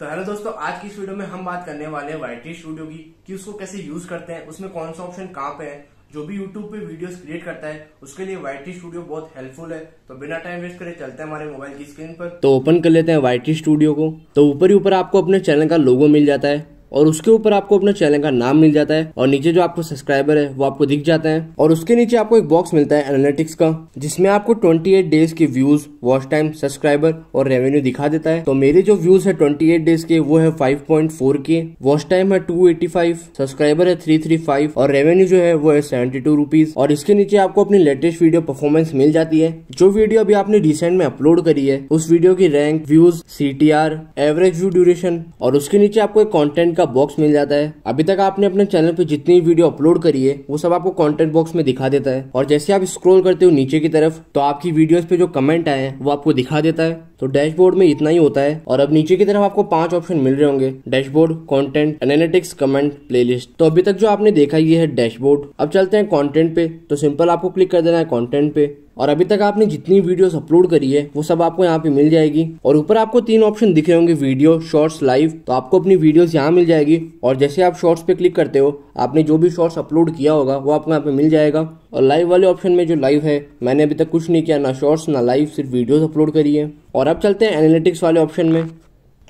तो हेलो दोस्तों आज की इस वीडियो में हम बात करने वाले हैं टी स्टूडियो की कि उसको कैसे यूज करते हैं उसमें कौन सा ऑप्शन कहाँ पे है जो भी यूट्यूब पे वीडियोस क्रिएट करता है उसके लिए टी स्टूडियो बहुत हेल्पफुल है तो बिना टाइम वेस्ट करे चलते हैं हमारे मोबाइल की स्क्रीन पर तो ओपन कर लेते हैं टी स्टूडियो को तो ऊपर ही ऊपर आपको अपने चैनल का लोगो मिल जाता है और उसके ऊपर आपको अपने चैनल का नाम मिल जाता है और नीचे जो आपको सब्सक्राइबर है वो आपको दिख जाता है और उसके नीचे आपको एक बॉक्स मिलता है एनालिटिक्स का जिसमें आपको 28 डेज के व्यूज वॉच टाइम सब्सक्राइबर और रेवेन्यू दिखा देता है तो मेरे जो व्यूज है ट्वेंटी डेज के वो है फोर के वॉच टाइम है टू सब्सक्राइबर है थ्री और रेवेन्यू जो है वो है सेवेंटी रुपीस और इसके नीचे आपको अपनी लेटेस्ट वीडियो परफॉर्मेंस मिल जाती है जो वीडियो अभी आपने रिसेंट में अपलोड करी है उस वीडियो की rank views see average view duration और उसके नीचे आपको एक कॉन्टेंट का का बॉक्स मिल जाता है अभी तक आपने अपने चैनल पे जितनी वीडियो अपलोड करी है वो सब आपको कॉन्टेंट बॉक्स में दिखा देता है और जैसे आप स्क्रोल करते हो नीचे की तरफ तो आपकी वीडियोस पे जो कमेंट आए हैं वो आपको दिखा देता है तो डैशबोर्ड में इतना ही होता है और अब नीचे की तरफ आपको पांच ऑप्शन मिल रहे होंगे dashboard content analytics comment playlist तो अभी तक जो आपने देखा ये है डैशबोर्ड अब चलते हैं कंटेंट पे तो सिंपल आपको क्लिक कर देना है कंटेंट पे और अभी तक आपने जितनी वीडियोस अपलोड करी है वो सब आपको यहाँ पे मिल जाएगी और ऊपर आपको तीन ऑप्शन दिखे होंगे वीडियो शॉर्ट्स लाइव तो आपको अपनी वीडियोस यहाँ मिल जाएगी और जैसे आप शॉर्ट्स पे क्लिक करते हो आपने जो भी शॉर्ट्स अपलोड किया होगा वो आपको यहाँ पे मिल जाएगा और लाइव वाले ऑप्शन में जो लाइव है मैंने अभी तक कुछ नहीं किया ना शॉर्ट्स ना लाइव सिर्फ वीडियोज अपलोड करी है और अब चलते हैं एनालिटिक्स वाले ऑप्शन में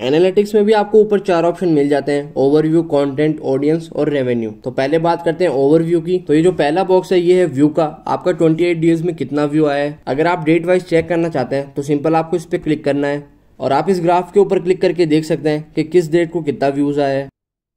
एनालिटिक्स में भी आपको ऊपर चार ऑप्शन मिल जाते हैं ओवरव्यू कंटेंट ऑडियंस और रेवेन्यू तो पहले बात करते हैं ओवरव्यू की तो ये जो पहला बॉक्स है ये है व्यू का आपका 28 डेज में कितना व्यू आया है अगर आप डेट वाइज चेक करना चाहते हैं तो सिंपल आपको इस पर क्लिक करना है और आप इस ग्राफ के ऊपर क्लिक करके देख सकते हैं कि किस डेट को कितना व्यूज आया है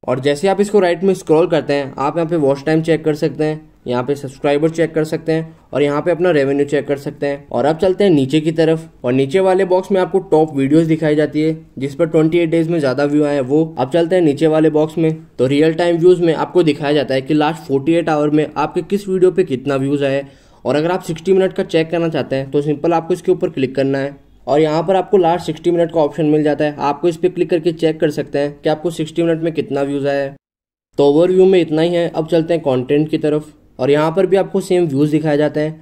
और जैसे आप इसको राइट में स्क्रॉल करते हैं आप यहाँ पे वॉच टाइम चेक कर सकते हैं यहाँ पे सब्सक्राइबर चेक कर सकते हैं और यहाँ पे अपना रेवेन्यू चेक कर सकते हैं और अब चलते हैं नीचे की तरफ और नीचे वाले बॉक्स में आपको टॉप वीडियोस दिखाई जाती है जिस पर 28 डेज में ज्यादा व्यू आए वो अब चलते हैं नीचे वाले बॉक्स में तो रियल टाइम व्यूज में आपको दिखाया जाता है कि लास्ट फोर्टी आवर में आपके किस वीडियो पे कितना व्यूज आए और अगर आप सिक्सटी मिनट का चेक करना चाहते हैं तो सिंपल आपको इसके ऊपर क्लिक करना है और यहाँ पर आपको लास्ट सिक्सटी मिनट का ऑप्शन मिल जाता है आपको इस पर क्लिक करके चेक कर सकते हैं कि आपको सिक्सटी मिनट में कितना व्यूज़ आया है तो ओवरव्यू में इतना ही है अब चलते हैं कंटेंट की तरफ और यहाँ पर भी आपको सेम व्यूज़ दिखाया जाता है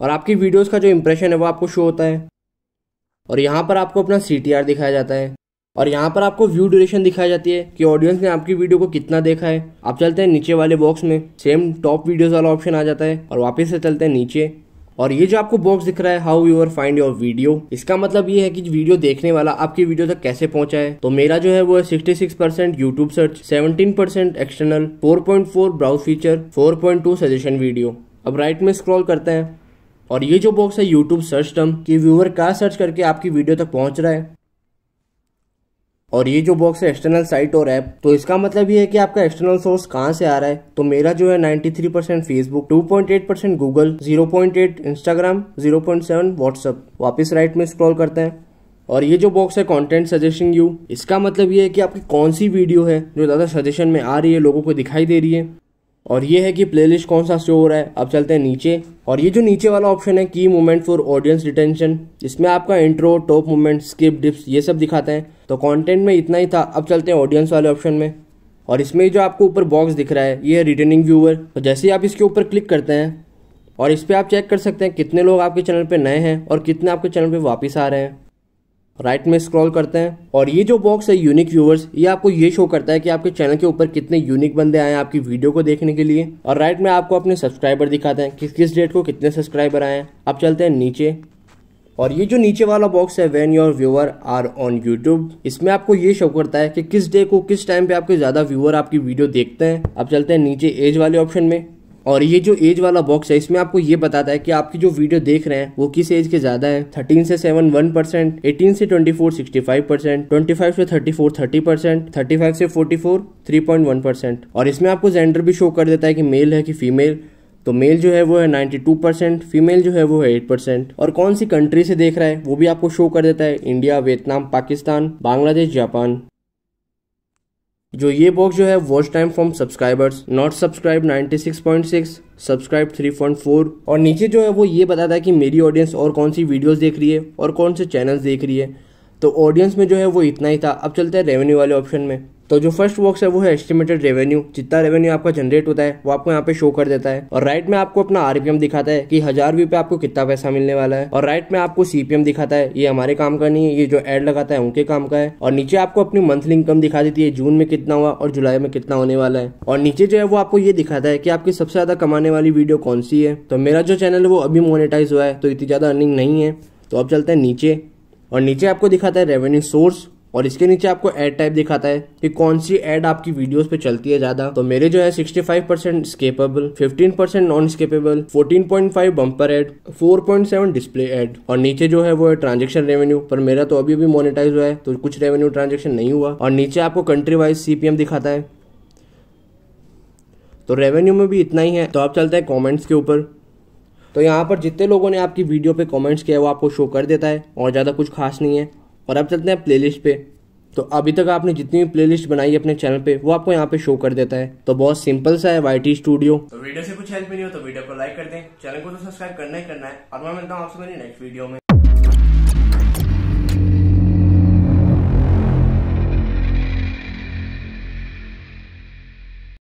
और आपकी वीडियोज़ का जो इम्प्रेशन है वो आपको शो होता है और यहाँ पर आपको अपना सी दिखाया जाता है और यहाँ पर आपको व्यू ड्यूरेशन दिखाई जाती है कि ऑडियंस ने आपकी वीडियो को कितना देखा है आप चलते हैं नीचे वाले बॉक्स में सेम टॉप वीडियोस वाला ऑप्शन आ जाता है और वापस से चलते हैं नीचे और ये जो आपको बॉक्स दिख रहा है how are find your video इसका मतलब ये है कि वीडियो देखने वाला आपकी वीडियो तक कैसे पहुंचा है तो मेरा जो है वो है sixty six percent YouTube search seventeen percent external four point four browse feature four point two suggestion video अब राइट में स्क्रॉल करते हैं और ये जो बॉक्स है यूट्यूब सर्च टर्म कि व्यूअर का सर्च करके आपकी वीडियो तक पहुंच रहा है और ये जो बॉक्स है एक्सटर्नल साइट और ऐप तो इसका मतलब ये है कि आपका एक्सटर्नल सोर्स कहाँ से आ रहा है तो मेरा जो है 93 percent Facebook two point eight percent Google zero point eight Instagram zero point seven WhatsApp वापस राइट में स्क्रॉल करते हैं और ये जो बॉक्स है कंटेंट सजेशन यू इसका मतलब ये है कि आपकी कौन सी वीडियो है जो ज़्यादा सजेशन में आ रही है लोगों को दिखाई दे रही है और ये है कि प्लेलिस्ट कौन सा शो हो रहा है अब चलते हैं नीचे और ये जो नीचे वाला ऑप्शन है की मूवमेंट फॉर ऑडियंस रिटेंशन इसमें आपका intro top movement skip dips ये सब दिखाते हैं तो कंटेंट में इतना ही था अब चलते हैं ऑडियंस वाले ऑप्शन में और इसमें जो आपको ऊपर बॉक्स दिख रहा है ये है रिटर्निंग व्यूअर तो जैसे ही आप इसके ऊपर क्लिक करते हैं और इस पर आप चेक कर सकते हैं कितने लोग आपके चैनल पर नए हैं और कितने आपके चैनल पर वापस आ रहे हैं राइट में स्क्रॉल करते हैं और ये जो बॉक्स है यूनिक व्यूवर्स ये आपको ये शो करता है कि आपके चैनल के ऊपर कितने यूनिक बंदे आए हैं आपकी वीडियो को देखने के लिए और राइट में आपको अपने सब्सक्राइबर दिखाते हैं किस किस डेट को कितने सब्सक्राइबर आए हैं आप चलते हैं नीचे और ये जो नीचे वाला बॉक्स है when your viewer are on YouTube इसमें आपको ये शो करता है कि किस डे को किस टाइम पे आपके ज़्यादा व्यूअर आपकी वीडियो देखते हैं आप चलते हैं नीचे एज वाले ऑप्शन में और ये जो एज वाला बॉक्स है इसमें आपको ये बताता है कि आपकी जो वीडियो देख रहे हैं वो किस एज के ज्यादा है थर्टीन से सेवन वन परसेंट एटीन से twenty four sixty five percent twenty five से thirty four thirty percent thirty five से forty four three point one percent और इसमें आपको जेंडर भी शो कर देता है कि मेल है कि फीमेल तो मेल जो है वो है 92 परसेंट फीमेल जो है वो है 8 परसेंट और कौन सी कंट्री से देख रहा है वो भी आपको शो कर देता है India Vietnam Pakistan Bangladesh Japan जो ये बॉक्स जो है watch time from subscribers not subscribe 96.6 subscribe 3.4 और नीचे जो है वो ये बताता है कि मेरी ऑडियंस और कौन सी वीडियोस देख रही है और कौन से चैनल्स देख रही है तो ऑडियंस में जो है वो इतना ही था अब चलते हैं रेवेन्यू वाले ऑप्शन में तो जो फर्स्ट बॉक्स है वो है एस्टिमेटेड रेवेन्यू जितना रेवेन्यू आपका जनरेट होता है वो आपको यहाँ पे शो कर देता है और राइट में आपको अपना आरपीएम दिखाता है कि हजार व्यू पे आपको कितना पैसा मिलने वाला है और राइट में आपको सीपीएम दिखाता है ये हमारे काम का नहीं है ये जो एड लगाता है उनके काम का है और नीचे आपको अपनी मंथली इनकम दिखा देती है जून में कितना हुआ और जुलाई में कितना होने वाला है और नीचे जो है वो आपको ये दिखाता है कि आपकी सबसे ज्यादा कमाने वाली वीडियो कौन सी है तो मेरा जो चैनल है वो अभी मोनिटाइज हुआ है तो इतनी ज्यादा अर्निंग नहीं है तो अब चलते हैं नीचे और नीचे आपको दिखाता है रेवेन्यू सोर्स और इसके नीचे आपको एड टाइप दिखाता है कि कौन सी एड आपकी वीडियोस पे चलती है ज्यादा तो मेरे जो है 65% percent skippable fifteen percent non skippable 14.5 bumper ad 4.7 display ad और नीचे जो है वो है ट्रांजेक्शन रेवेन्यू पर मेरा तो अभी अभी मोनिटाइज हुआ है तो कुछ रेवेन्यू ट्रांजेक्शन नहीं हुआ और नीचे आपको कंट्री वाइज सीपीएम दिखाता है तो रेवेन्यू में भी इतना ही है तो आप चलते हैं कॉमेंट्स के ऊपर तो यहाँ पर जितने लोगों ने आपकी वीडियो पे कमेंट्स किया है वो आपको शो कर देता है और ज़्यादा कुछ खास नहीं है और अब चलते हैं प्लेलिस्ट पे तो अभी तक आपने जितनी भी प्लेलिस्ट बनाई है अपने चैनल पे वो आपको यहाँ पे शो कर देता है तो बहुत सिंपल सा है वाई स्टूडियो तो वीडियो से कुछ हेल्प नहीं हो तो वीडियो को लाइक कर दें चैनल को तो सब्सक्राइब करना ही करना है और मैं मिलता हूँ आपसे मेरी नेक्स्ट वीडियो में